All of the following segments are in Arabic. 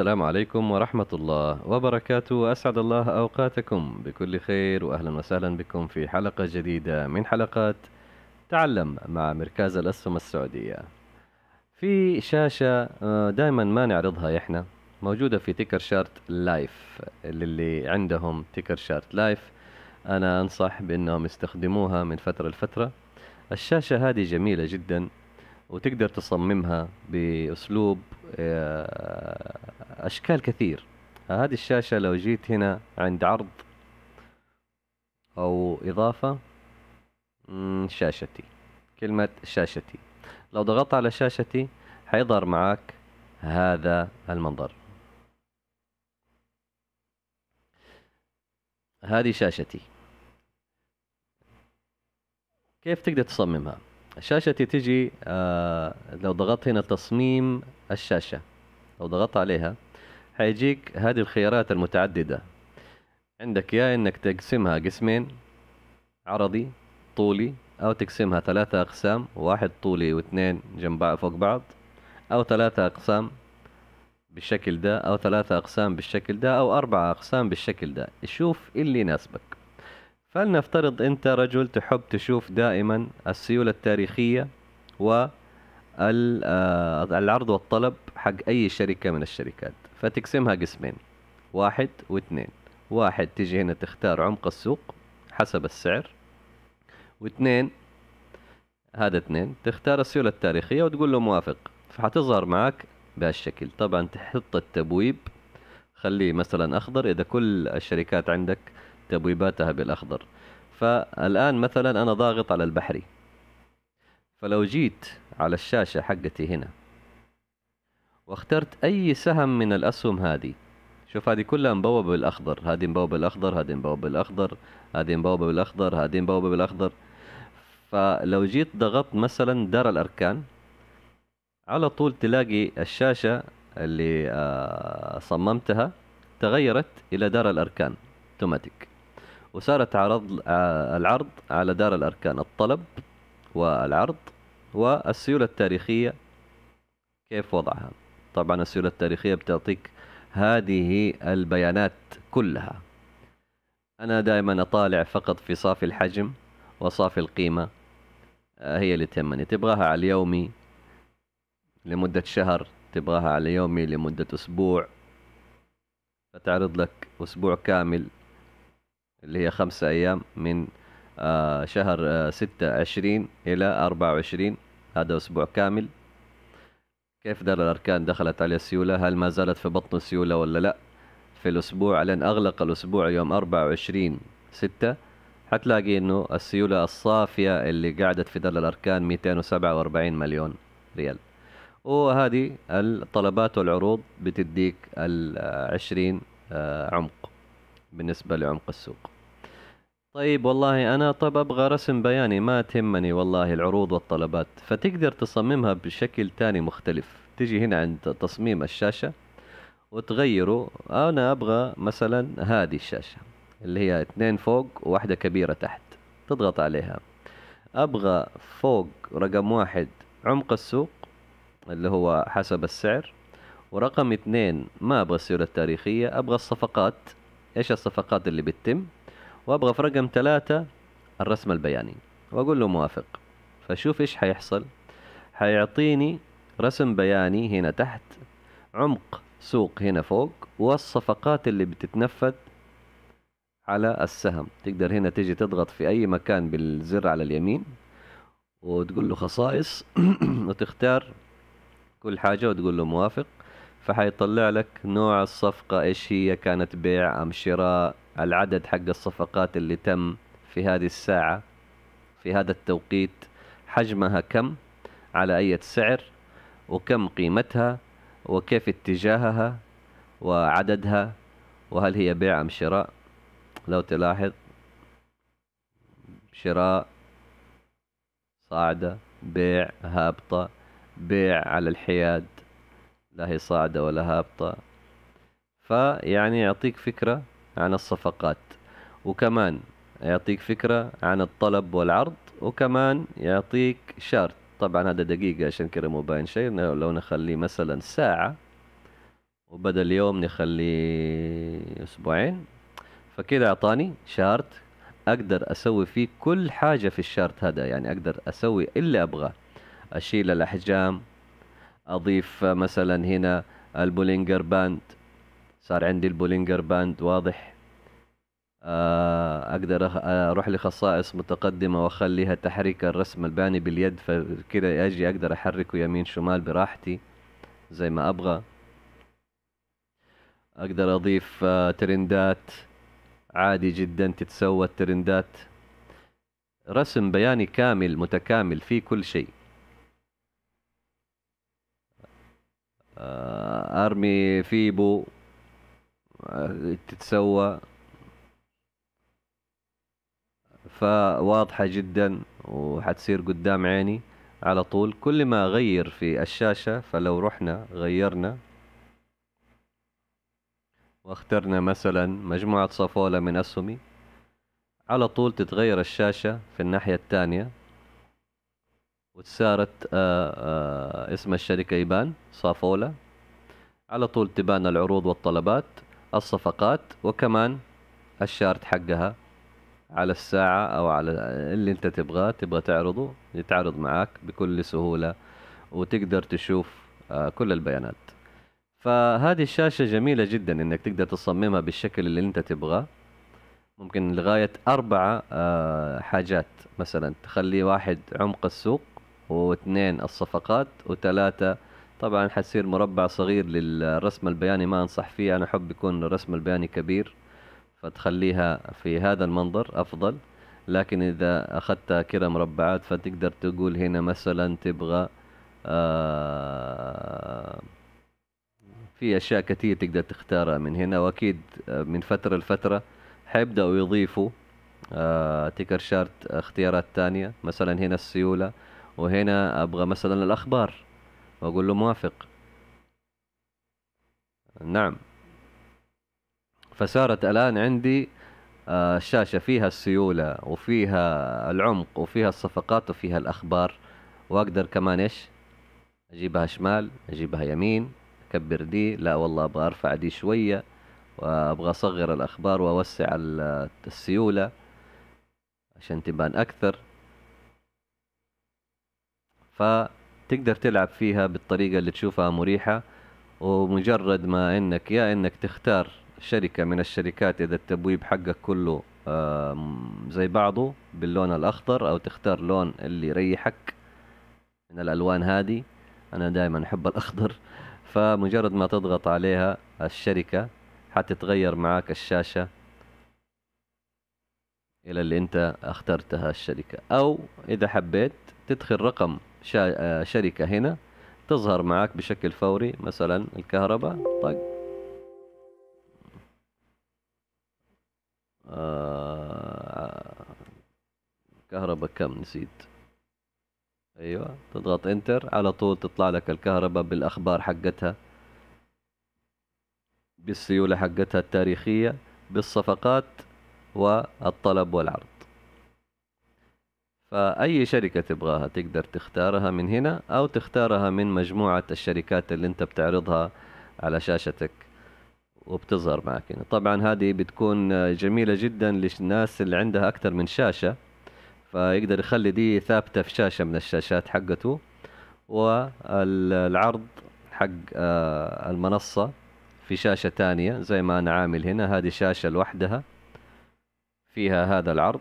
السلام عليكم ورحمة الله وبركاته أسعد الله أوقاتكم بكل خير وأهلا وسهلا بكم في حلقة جديدة من حلقات تعلم مع مركز الأسهم السعودية في شاشة آه، دائما ما نعرضها إحنا موجودة في تيكر شارت لايف للي عندهم تيكر شارت لايف أنا أنصح بأنهم يستخدموها من فترة لفترة الشاشة هذه جميلة جدا وتقدر تصممها باسلوب آه، اشكال كثير هذه الشاشه لو جيت هنا عند عرض او اضافه شاشتي كلمه شاشتي لو ضغطت على شاشتي حيظهر معك هذا المنظر هذه شاشتي كيف تقدر تصممها شاشتي تجي آه لو ضغطت هنا تصميم الشاشة لو ضغطت عليها حيجيك هذه الخيارات المتعددة عندك يا انك تقسمها قسمين عرضي طولي او تقسمها ثلاثة اقسام واحد طولي واثنين جنب بعض فوق بعض او ثلاثة اقسام بالشكل ده او ثلاثة اقسام بالشكل ده او اربعة اقسام بالشكل ده شوف اللي يناسبك فلنفترض أنت رجل تحب تشوف دائما السيولة التاريخية و آه، العرض والطلب حق أي شركة من الشركات فتقسمها قسمين واحد واثنين واحد تجي هنا تختار عمق السوق حسب السعر واثنين هذا اثنين تختار السيولة التاريخية وتقول له موافق فحتظهر معك بهالشكل طبعا تحط التبويب خليه مثلا أخضر إذا كل الشركات عندك تبويباتها بالأخضر فالآن مثلا أنا ضاغط على البحري فلو جيت على الشاشة حقتي هنا واخترت أي سهم من الأسهم هذه شوف هذه كلها مبوبة بالأخضر هذه مبوبة بالأخضر هذه مبوبة بالأخضر هذه مبوبة بالأخضر هذه مبوبة بالأخضر فلو جيت ضغطت مثلا دار الأركان على طول تلاقي الشاشة اللي آه، صممتها تغيرت إلى دار الأركان اوتوماتيك وصارت عرض العرض على دار الأركان الطلب والعرض والسيولة التاريخية كيف وضعها طبعا السيولة التاريخية بتعطيك هذه البيانات كلها أنا دائما أطالع فقط في صافي الحجم وصافي القيمة آه، هي اللي تهمني تبغاها على اليومي لمدة شهر تبغاها على يومي لمدة أسبوع فتعرض لك أسبوع كامل اللي هي خمسة أيام من آه شهر آه ستة عشرين إلى أربعة وعشرين هذا أسبوع كامل كيف دار الأركان دخلت على السيولة هل ما زالت في بطن السيولة ولا لا في الأسبوع لين أغلق الأسبوع يوم أربعة وعشرين ستة حتلاقي إنه السيولة الصافية اللي قعدت في دار الأركان ميتين وسبعة وأربعين مليون ريال وهذه الطلبات والعروض بتديك العشرين آه، آه، عمق بالنسبة لعمق السوق طيب والله أنا طب أبغى رسم بياني ما تهمني والله العروض والطلبات فتقدر تصممها بشكل تاني مختلف تجي هنا عند تصميم الشاشة وتغيره أنا أبغى مثلا هذه الشاشة اللي هي اثنين فوق وواحدة كبيرة تحت تضغط عليها أبغى فوق رقم واحد عمق السوق اللي هو حسب السعر ورقم اثنين ما أبغى السيرة التاريخية أبغى الصفقات ايش الصفقات اللي بتتم وابغى في رقم ثلاثة الرسم البياني واقول له موافق فشوف ايش حيحصل حيعطيني رسم بياني هنا تحت عمق سوق هنا فوق والصفقات اللي بتتنفذ على السهم تقدر هنا تيجي تضغط في اي مكان بالزر على اليمين وتقول له خصائص وتختار كل حاجة وتقول له موافق فحيطلع لك نوع الصفقة ايش هي كانت بيع ام شراء العدد حق الصفقات اللي تم في هذه الساعة في هذا التوقيت حجمها كم على أي سعر وكم قيمتها وكيف اتجاهها وعددها وهل هي بيع أم شراء لو تلاحظ شراء صاعدة بيع هابطة بيع على الحياد لا هي صاعدة ولا هابطة فيعني يعطيك فكرة عن الصفقات وكمان يعطيك فكرة عن الطلب والعرض وكمان يعطيك شارت طبعا هذا دقيقة عشان كذا مو باين شيء لو نخليه مثلا ساعة وبدل يوم نخليه أسبوعين فكذا أعطاني شارت أقدر أسوي فيه كل حاجة في الشارت هذا يعني أقدر أسوي اللي أبغاه أشيل الأحجام اضيف مثلا هنا البولينجر باند صار عندي البولينجر باند واضح آه، اقدر آه، اروح لخصائص متقدمه واخليها تحريك الرسم الباني باليد فكذا اجي اقدر احركه يمين شمال براحتي زي ما ابغى اقدر اضيف آه، ترندات عادي جدا تتسوى الترندات رسم بياني كامل متكامل فيه كل شيء آه، ارمي فيبو آه، تتسوى فواضحة جدا وحتصير قدام عيني على طول كل ما اغير في الشاشة فلو رحنا غيرنا واخترنا مثلا مجموعة صفولة من اسهمي على طول تتغير الشاشة في الناحية الثانية وصارت آه، آه، اسم الشركة يبان صافولا على طول تبان العروض والطلبات الصفقات وكمان الشارت حقها على الساعة أو على اللي أنت تبغاه تبغى تعرضه يتعرض معك بكل سهولة وتقدر تشوف آه، كل البيانات فهذه الشاشة جميلة جدا إنك تقدر تصممها بالشكل اللي أنت تبغاه ممكن لغاية أربعة حاجات مثلا تخلي واحد عمق السوق واثنين الصفقات وثلاثة طبعا حصير مربع صغير للرسم البياني ما انصح فيه انا احب يكون الرسم البياني كبير فتخليها في هذا المنظر افضل لكن اذا اخذتها كذا مربعات فتقدر تقول هنا مثلا تبغى آه، في اشياء كتير تقدر تختارها من هنا واكيد آه، من فترة لفترة حيبدأوا يضيفوا آه، تيكر شارت اختيارات تانية مثلا هنا السيولة وهنا ابغى مثلا الاخبار واقول له موافق نعم فصارت الان عندي آه، الشاشة فيها السيولة وفيها العمق وفيها الصفقات وفيها الأخبار وأقدر كمان إيش أجيبها شمال أجيبها يمين أكبر دي لا والله أبغى أرفع دي شوية وأبغى أصغر الأخبار وأوسع السيولة عشان تبان أكثر فتقدر تلعب فيها بالطريقة اللي تشوفها مريحة ومجرد ما انك يا انك تختار شركة من الشركات اذا التبويب حقك كله زي بعضه باللون الاخضر او تختار لون اللي يريحك من الالوان هذه انا دائما احب الاخضر فمجرد ما تضغط عليها الشركة حتتغير معاك الشاشة الى اللي انت اخترتها الشركة او اذا حبيت تدخل رقم آه، شركة هنا تظهر معك بشكل فوري مثلا الكهرباء طق طيب. آه، كهرباء كم نسيت ايوه تضغط انتر على طول تطلع لك الكهرباء بالاخبار حقتها بالسيولة حقتها التاريخية بالصفقات والطلب والعرض فأي شركة تبغاها تقدر تختارها من هنا أو تختارها من مجموعة الشركات اللي أنت بتعرضها على شاشتك وبتظهر معك هنا يعني طبعا هذه بتكون جميلة جدا للناس اللي عندها أكثر من شاشة فيقدر يخلي دي ثابتة في شاشة من الشاشات حقته والعرض حق آه، المنصة في شاشة تانية زي ما أنا عامل هنا هذه شاشة لوحدها فيها هذا العرض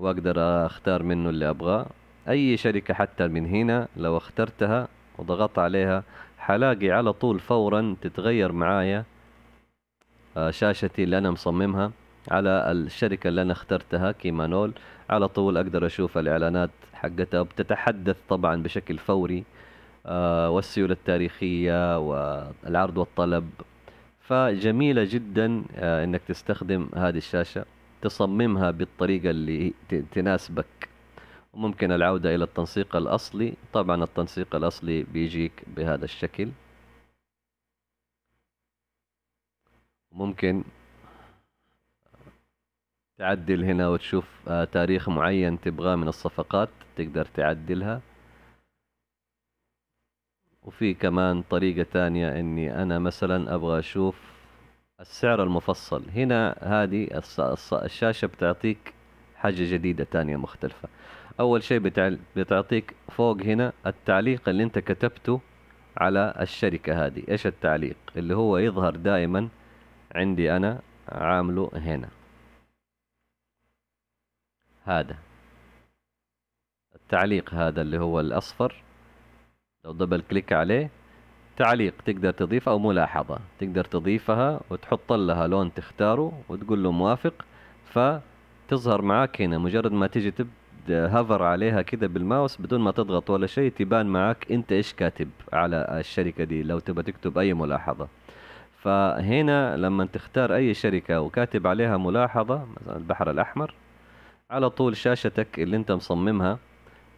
واقدر اختار منه اللي ابغاه اي شركة حتى من هنا لو اخترتها وضغطت عليها حلاقي على طول فورا تتغير معايا آه، شاشتي اللي انا مصممها على الشركة اللي انا اخترتها كيمانول على طول اقدر اشوف الاعلانات حقتها بتتحدث طبعا بشكل فوري آه، والسيولة التاريخية والعرض والطلب فجميلة جدا آه، انك تستخدم هذه الشاشة تصممها بالطريقة اللي تناسبك وممكن العودة إلى التنسيق الأصلي طبعا التنسيق الأصلي بيجيك بهذا الشكل ممكن تعدل هنا وتشوف آه، تاريخ معين تبغاه من الصفقات تقدر تعدلها وفي كمان طريقة تانية اني انا مثلا ابغى اشوف السعر المفصل هنا هذه الشاشة بتعطيك حاجة جديدة تانية مختلفة أول شيء بتعطيك فوق هنا التعليق اللي أنت كتبته على الشركة هذه إيش التعليق اللي هو يظهر دائما عندي أنا عامله هنا هذا التعليق هذا اللي هو الأصفر لو دبل كليك عليه تعليق تقدر تضيف او ملاحظه تقدر تضيفها وتحط لها لون تختاره وتقول له موافق فتظهر معاك هنا مجرد ما تيجي تب هفر عليها كده بالماوس بدون ما تضغط ولا شيء تبان معاك انت ايش كاتب على الشركه دي لو تبى تكتب اي ملاحظه فهنا لما تختار اي شركه وكاتب عليها ملاحظه مثلا البحر الاحمر على طول شاشتك اللي انت مصممها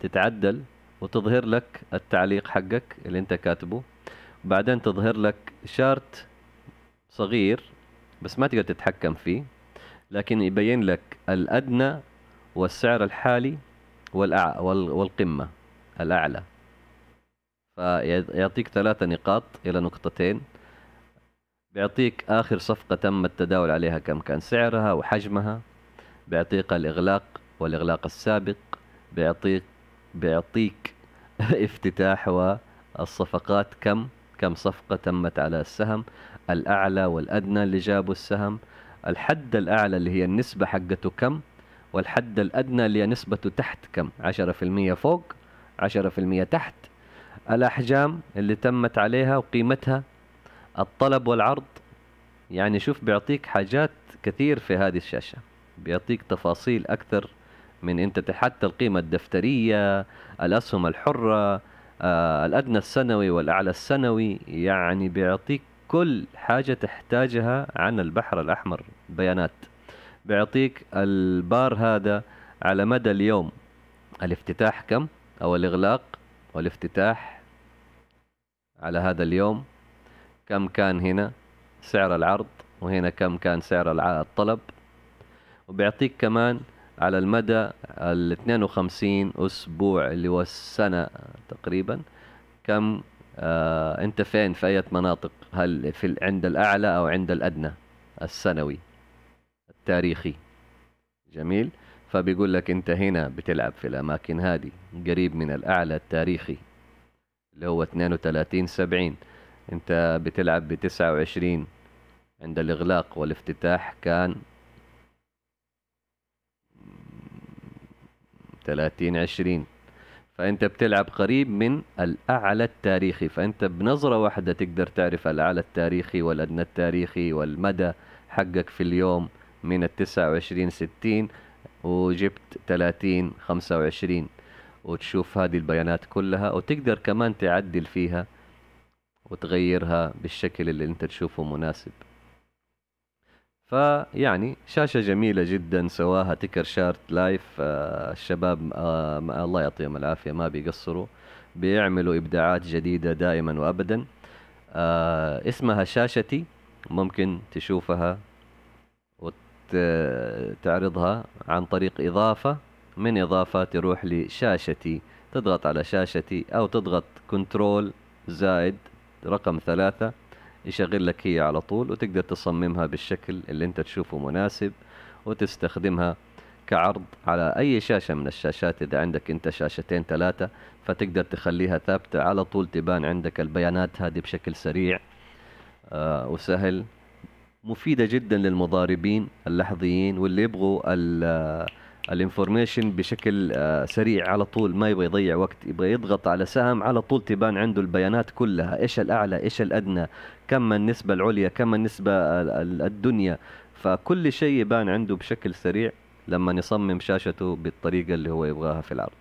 تتعدل وتظهر لك التعليق حقك اللي انت كاتبه بعدين تظهر لك شارت صغير بس ما تقدر تتحكم فيه لكن يبين لك الأدنى والسعر الحالي والأع... وال... والقمة الأعلى فيعطيك ثلاثة نقاط إلى نقطتين بيعطيك آخر صفقة تم التداول عليها كم كان سعرها وحجمها بيعطيك الإغلاق والإغلاق السابق بيعطيك بيعطيك افتتاح والصفقات كم كم صفقة تمت على السهم الأعلى والأدنى اللي جابوا السهم الحد الأعلى اللي هي النسبة حقته كم والحد الأدنى اللي هي نسبته تحت كم 10% فوق 10% تحت الأحجام اللي تمت عليها وقيمتها الطلب والعرض يعني شوف بيعطيك حاجات كثير في هذه الشاشة بيعطيك تفاصيل أكثر من أنت حتى القيمة الدفترية الأسهم الحرة آه الادنى السنوي والاعلى السنوي يعني بيعطيك كل حاجه تحتاجها عن البحر الاحمر بيانات بيعطيك البار هذا على مدى اليوم الافتتاح كم او الاغلاق والافتتاح على هذا اليوم كم كان هنا سعر العرض وهنا كم كان سعر الطلب وبيعطيك كمان على المدى ال 52 اسبوع اللي هو السنه تقريبا كم آه انت فين في اي مناطق هل في عند الاعلى او عند الادنى السنوي التاريخي جميل فبيقول لك انت هنا بتلعب في الاماكن هذه قريب من الاعلى التاريخي اللي هو 32 70 انت بتلعب ب 29 عند الاغلاق والافتتاح كان 30 20 فانت بتلعب قريب من الاعلى التاريخي فانت بنظره واحده تقدر تعرف الاعلى التاريخي والادنى التاريخي والمدى حقك في اليوم من ال 29 60 وجبت 30 25 وتشوف هذه البيانات كلها وتقدر كمان تعدل فيها وتغيرها بالشكل اللي انت تشوفه مناسب فيعني شاشه جميله جدا سواها تكر شارت لايف آه الشباب آه الله يعطيهم العافيه ما بيقصروا بيعملوا ابداعات جديده دائما وابدا آه اسمها شاشتي ممكن تشوفها وتعرضها عن طريق اضافه من اضافه تروح لشاشتي تضغط على شاشتي او تضغط كنترول زائد رقم ثلاثة يشغل لك هي على طول وتقدر تصممها بالشكل اللي انت تشوفه مناسب وتستخدمها كعرض على اي شاشة من الشاشات اذا عندك انت شاشتين ثلاثة فتقدر تخليها ثابتة على طول تبان عندك البيانات هذه بشكل سريع آه، وسهل مفيدة جدا للمضاربين اللحظيين واللي يبغوا الانفورميشن بشكل آه، سريع على طول ما يبغى يضيع وقت يبغى يضغط على سهم على طول تبان عنده البيانات كلها ايش الاعلى ايش الادنى كم النسبه العليا كم النسبه آه، الدنيا فكل شيء يبان عنده بشكل سريع لما يصمم شاشته بالطريقه اللي هو يبغاها في العرض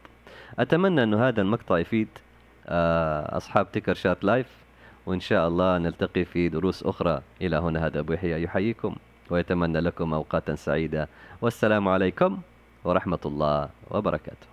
اتمنى انه هذا المقطع يفيد آه، اصحاب تيكر شات لايف وان شاء الله نلتقي في دروس اخرى الى هنا هذا ابو يحيى يحييكم ويتمنى لكم اوقاتا سعيده والسلام عليكم ورحمة الله وبركاته